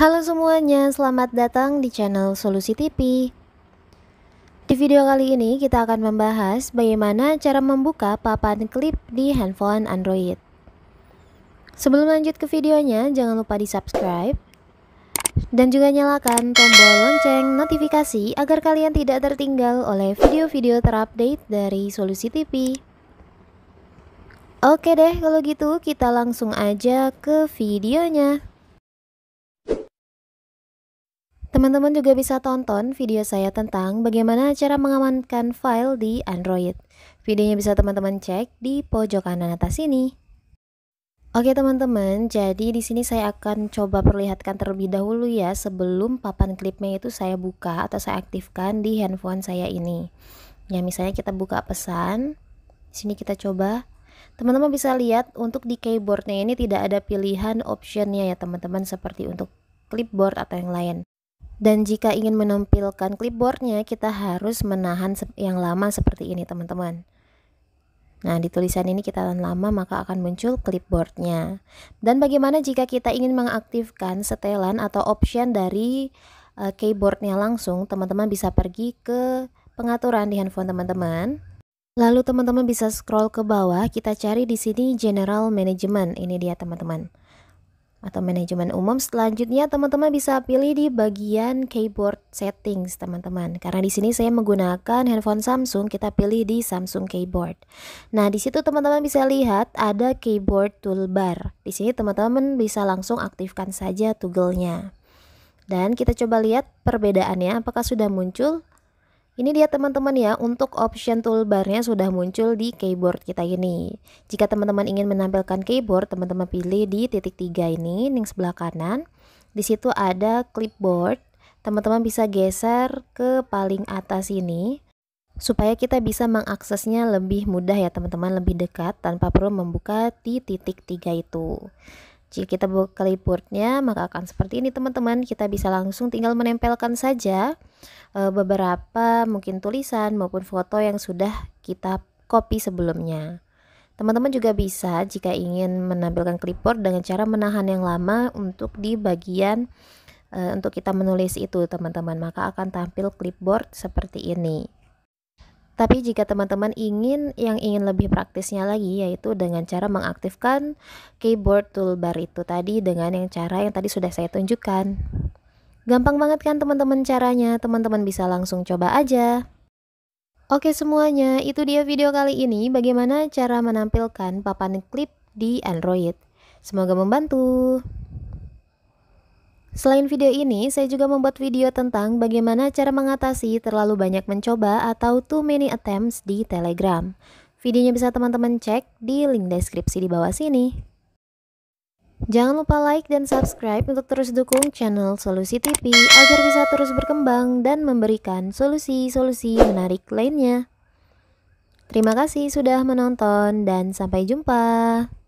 Halo semuanya, selamat datang di channel Solusi TV. Di video kali ini kita akan membahas bagaimana cara membuka papan klip di handphone Android. Sebelum lanjut ke videonya, jangan lupa di subscribe dan juga nyalakan tombol lonceng notifikasi agar kalian tidak tertinggal oleh video-video terupdate dari Solusi TV. Oke deh, kalau gitu kita langsung aja ke videonya. Teman-teman juga bisa tonton video saya tentang bagaimana cara mengamankan file di Android. Videonya bisa teman-teman cek di pojok kanan atas ini. Oke teman-teman, jadi di sini saya akan coba perlihatkan terlebih dahulu ya sebelum papan klipnya itu saya buka atau saya aktifkan di handphone saya ini. Ya misalnya kita buka pesan, di sini kita coba. Teman-teman bisa lihat untuk di keyboardnya ini tidak ada pilihan optionnya ya teman-teman seperti untuk clipboard atau yang lain dan jika ingin menampilkan clipboardnya kita harus menahan yang lama seperti ini teman-teman Nah, di tulisan ini kita tahan lama maka akan muncul clipboardnya. Dan bagaimana jika kita ingin mengaktifkan setelan atau option dari uh, keyboardnya langsung, teman-teman bisa pergi ke pengaturan di handphone teman-teman. Lalu teman-teman bisa scroll ke bawah, kita cari di sini General Management. Ini dia teman-teman atau manajemen umum. Selanjutnya teman-teman bisa pilih di bagian keyboard settings teman-teman. Karena di sini saya menggunakan handphone Samsung, kita pilih di Samsung keyboard. Nah, di situ teman-teman bisa lihat ada keyboard toolbar. Di sini teman-teman bisa langsung aktifkan saja toggle-nya. Dan kita coba lihat perbedaannya apakah sudah muncul? Ini dia teman-teman ya, untuk option toolbarnya sudah muncul di keyboard kita ini. Jika teman-teman ingin menampilkan keyboard, teman-teman pilih di titik tiga ini, link sebelah kanan. Di situ ada clipboard, teman-teman bisa geser ke paling atas ini supaya kita bisa mengaksesnya lebih mudah ya teman-teman, lebih dekat tanpa perlu membuka di titik tiga itu. Jika kita buka clipboardnya, maka akan seperti ini teman-teman. Kita bisa langsung tinggal menempelkan saja eh, beberapa mungkin tulisan maupun foto yang sudah kita copy sebelumnya. Teman-teman juga bisa jika ingin menampilkan clipboard dengan cara menahan yang lama untuk di bagian eh, untuk kita menulis itu teman-teman. Maka akan tampil clipboard seperti ini. Tapi jika teman-teman ingin yang ingin lebih praktisnya lagi yaitu dengan cara mengaktifkan keyboard toolbar itu tadi dengan yang cara yang tadi sudah saya tunjukkan. Gampang banget kan teman-teman caranya, teman-teman bisa langsung coba aja. Oke semuanya, itu dia video kali ini bagaimana cara menampilkan papan klip di Android. Semoga membantu. Selain video ini, saya juga membuat video tentang bagaimana cara mengatasi terlalu banyak mencoba atau too many attempts di Telegram. Videonya bisa teman-teman cek di link deskripsi di bawah sini. Jangan lupa like dan subscribe untuk terus dukung channel Solusi TV agar bisa terus berkembang dan memberikan solusi-solusi menarik lainnya. Terima kasih sudah menonton dan sampai jumpa.